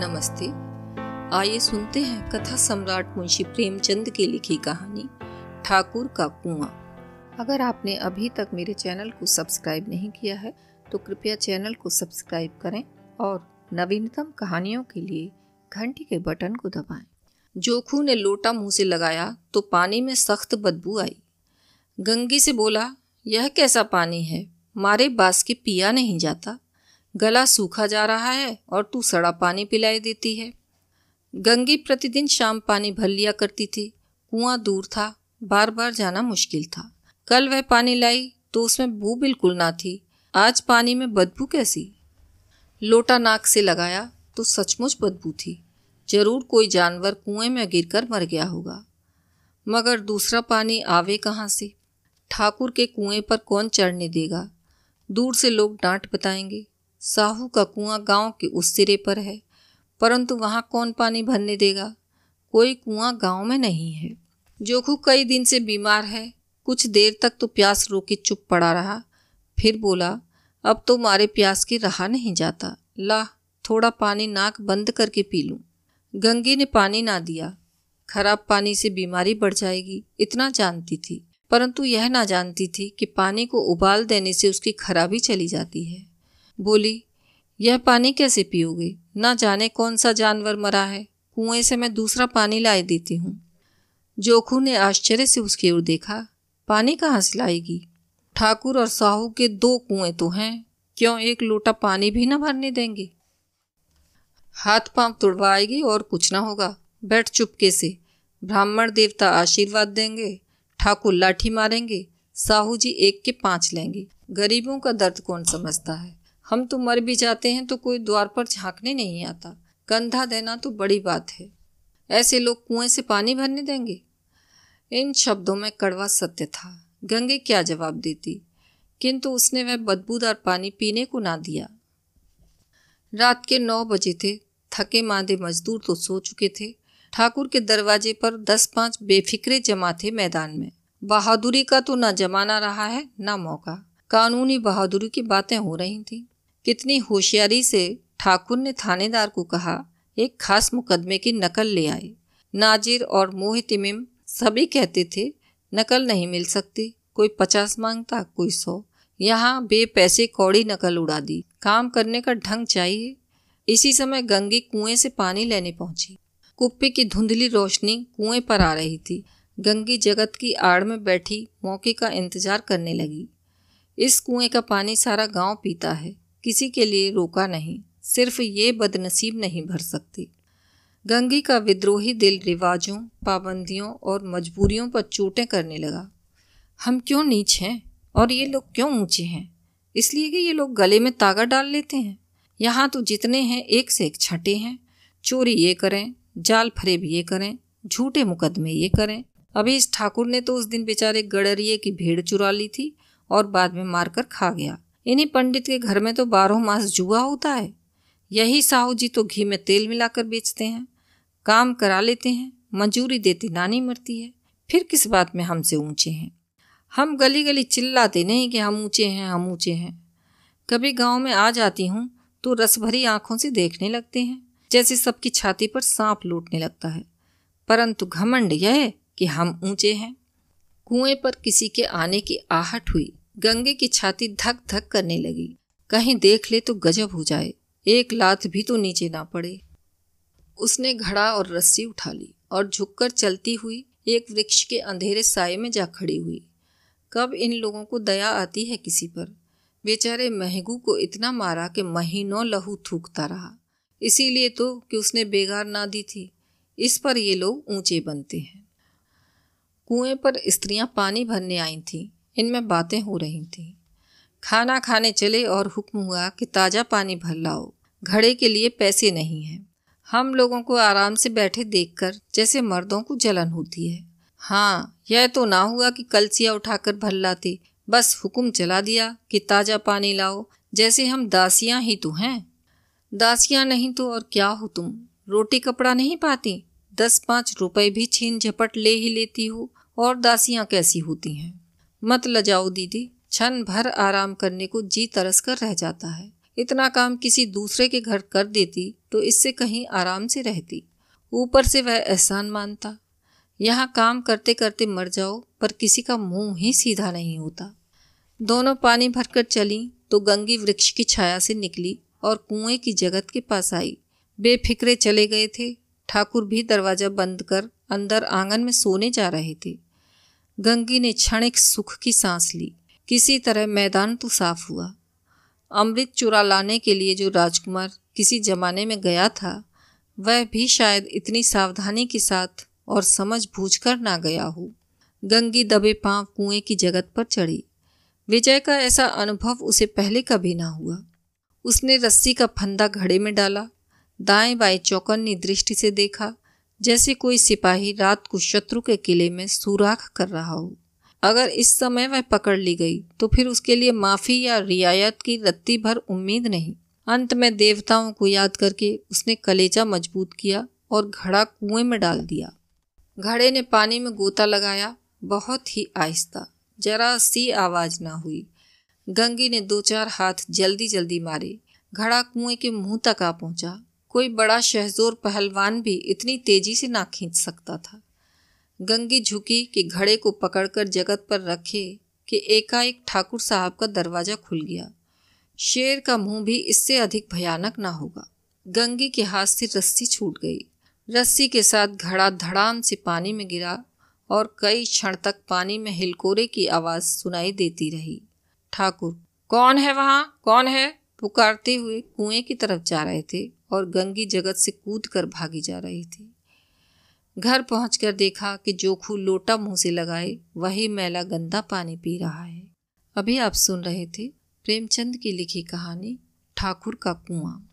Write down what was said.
नमस्ते आइए सुनते हैं कथा सम्राट मुंशी प्रेमचंद की लिखी कहानी ठाकुर का कुआं अगर आपने अभी तक मेरे चैनल को सब्सक्राइब नहीं किया है तो कृपया चैनल को सब्सक्राइब करें और नवीनतम कहानियों के लिए घंटी के बटन को दबाएं। जोखू ने लोटा मुंह से लगाया तो पानी में सख्त बदबू आई गंगी से बोला यह कैसा पानी है मारे बास के पिया नहीं जाता गला सूखा जा रहा है और तू सड़ा पानी पिलाई देती है गंगी प्रतिदिन शाम पानी भर लिया करती थी कुआं दूर था बार बार जाना मुश्किल था कल वह पानी लाई तो उसमें बू बिल्कुल ना थी आज पानी में बदबू कैसी लोटा नाक से लगाया तो सचमुच बदबू थी जरूर कोई जानवर कुएं में गिरकर मर गया होगा मगर दूसरा पानी आवे कहाँ से ठाकुर के कुएं पर कौन चढ़ने देगा दूर से लोग डांट बताएंगे साहू का कुआं गांव के उस सिरे पर है परंतु वहां कौन पानी भरने देगा कोई कुआं गांव में नहीं है जोखू कई दिन से बीमार है कुछ देर तक तो प्यास रोके चुप पड़ा रहा फिर बोला अब तो मारे प्यास की रहा नहीं जाता ला थोड़ा पानी नाक बंद करके पी लूँ गंगे ने पानी ना दिया खराब पानी से बीमारी बढ़ जाएगी इतना जानती थी परंतु यह ना जानती थी कि पानी को उबाल देने से उसकी खराबी चली जाती है बोली यह पानी कैसे पियोगे ना जाने कौन सा जानवर मरा है कुएं से मैं दूसरा पानी लाए देती हूँ जोखू ने आश्चर्य से उसकी ओर देखा पानी कहाँ से लाएगी ठाकुर और साहू के दो कुएं तो हैं क्यों एक लोटा पानी भी ना भरने देंगे हाथ पांव तुड़वाएगी और कुछ ना होगा बैठ चुपके से ब्राह्मण देवता आशीर्वाद देंगे ठाकुर लाठी मारेंगे साहू जी एक के पांच लेंगे गरीबों का दर्द कौन समझता है हम तो मर भी जाते हैं तो कोई द्वार पर झांकने नहीं आता कंधा देना तो बड़ी बात है ऐसे लोग कुएं से पानी भरने देंगे इन शब्दों में कड़वा सत्य था गंगे क्या जवाब देती किंतु उसने वह बदबूदार पानी पीने को ना दिया रात के नौ बजे थे थके मांदे मजदूर तो सो चुके थे ठाकुर के दरवाजे पर दस पांच बेफिक्रे जमा थे मैदान में बहादुरी का तो ना जमाना रहा है ना मौका कानूनी बहादुरी की बातें हो रही थीं कितनी होशियारी से ठाकुर ने थानेदार को कहा एक खास मुकदमे की नकल ले आए नाजिर और मोहित इमिम सभी कहते थे नकल नहीं मिल सकती कोई पचास मांगता कोई सौ यहाँ बे पैसे कौड़ी नकल उड़ा दी काम करने का ढंग चाहिए इसी समय गंगी कुएं से पानी लेने पहुंची कुप्पे की धुंधली रोशनी कुएं पर आ रही थी गंगी जगत की आड़ में बैठी मौके का इंतजार करने लगी इस कुएं का पानी सारा गांव पीता है किसी के लिए रोका नहीं सिर्फ ये बदनसीब नहीं भर सकती गंगी का विद्रोही दिल रिवाजों पाबंदियों और मजबूरियों पर चोटें करने लगा हम क्यों नीच हैं और ये लोग क्यों ऊंचे हैं इसलिए कि ये लोग गले में तागा डाल लेते हैं यहाँ तो जितने हैं एक से एक छठे हैं चोरी ये करें जाल फरेब ये करें झूठे मुकदमे ये करें अभी इस ठाकुर ने तो उस दिन बेचारे गडरिए की भेड़ चुरा ली थी और बाद में मारकर खा गया इन्हीं पंडित के घर में तो बारहों मास जुआ होता है यही साहू जी तो घी में तेल मिलाकर बेचते हैं काम करा लेते हैं मंजूरी देते नानी मरती है फिर किस बात में हमसे ऊंचे हैं हम गली गली चिल्लाते नहीं कि हम ऊंचे हैं हम ऊंचे हैं कभी गांव में आ जाती हूँ तो रस भरी आंखों से देखने लगते हैं जैसे सबकी छाती पर सांप लूटने लगता है परंतु घमंड यह कि हम ऊंचे हैं कुएं पर किसी के आने की आहट हुई गंगे की छाती धक धक करने लगी कहीं देख ले तो गजब हो जाए एक लात भी तो नीचे ना पड़े उसने घड़ा और रस्सी उठा ली और झुककर चलती हुई एक वृक्ष के अंधेरे साय में जा खड़ी हुई कब इन लोगों को दया आती है किसी पर बेचारे महगू को इतना मारा कि महीनों लहू थूकता रहा इसीलिए तो कि उसने बेगार ना दी थी इस पर ये लोग ऊंचे बनते हैं कुएं पर स्त्रियां पानी भरने आई थीं इनमें बातें हो रही थीं खाना खाने चले और हुक्म हुआ कि ताज़ा पानी भर लाओ घड़े के लिए पैसे नहीं हैं हम लोगों को आराम से बैठे देखकर जैसे मर्दों को जलन होती है हाँ यह तो ना हुआ कि कलसिया उठाकर भर लाते बस हुक्म चला दिया कि ताज़ा पानी लाओ जैसे हम दासियां ही तो हैं दासियां नहीं तो और क्या हो तुम रोटी कपड़ा नहीं पाती दस पाँच रुपए भी छीन झपट ले ही लेती हो और दासियां कैसी होती हैं मत लजाओ दीदी क्षण भर आराम करने को जी तरस कर रह जाता है इतना काम किसी दूसरे के घर कर देती तो इससे कहीं आराम से रहती ऊपर से वह एहसान मानता यहाँ काम करते करते मर जाओ पर किसी का मुंह ही सीधा नहीं होता दोनों पानी भरकर चली तो गंगी वृक्ष की छाया से निकली और कुएं की जगत के पास आई बेफिक्रे चले गए थे ठाकुर भी दरवाजा बंद कर अंदर आंगन में सोने जा रहे थे गंगी ने क्षणिक सुख की सांस ली किसी तरह मैदान तो साफ हुआ अमृत चुरा लाने के लिए जो राजकुमार किसी जमाने में गया था वह भी शायद इतनी सावधानी के साथ और समझ बूझ कर ना गया हो गंगी दबे पांव कुएं की जगत पर चढ़ी विजय का ऐसा अनुभव उसे पहले कभी ना हुआ उसने रस्सी का फंदा घड़े में डाला दाएं बाएं चौकन्नी दृष्टि से देखा जैसे कोई सिपाही रात को शत्रु के किले में सुराख कर रहा हो अगर इस समय वह पकड़ ली गई तो फिर उसके लिए माफ़ी या रियायत की रत्ती भर उम्मीद नहीं अंत में देवताओं को याद करके उसने कलेजा मजबूत किया और घड़ा कुएं में डाल दिया घड़े ने पानी में गोता लगाया बहुत ही आहिस्ता जरा सी आवाज़ ना हुई गंगी ने दो चार हाथ जल्दी जल्दी मारे घड़ा कुएं के मुंह तक आ पहुंचा कोई बड़ा शहजोर पहलवान भी इतनी तेजी से ना खींच सकता था गंगी झुकी कि घड़े को पकड़कर जगत पर रखे कि एकाएक ठाकुर साहब का दरवाज़ा खुल गया शेर का मुंह भी इससे अधिक भयानक ना होगा गंगी के हाथ से रस्सी छूट गई रस्सी के साथ घड़ा धड़ाम से पानी में गिरा और कई क्षण तक पानी में हिलकोरे की आवाज़ सुनाई देती रही ठाकुर कौन है वहां कौन है पुकारते हुए कुएं की तरफ जा रहे थे और गंगी जगत से कूद कर भागी जा रही थी घर पहुंचकर देखा कि जोखू लोटा मुंह से लगाए वही मैला गंदा पानी पी रहा है अभी आप सुन रहे थे प्रेमचंद की लिखी कहानी ठाकुर का कुआं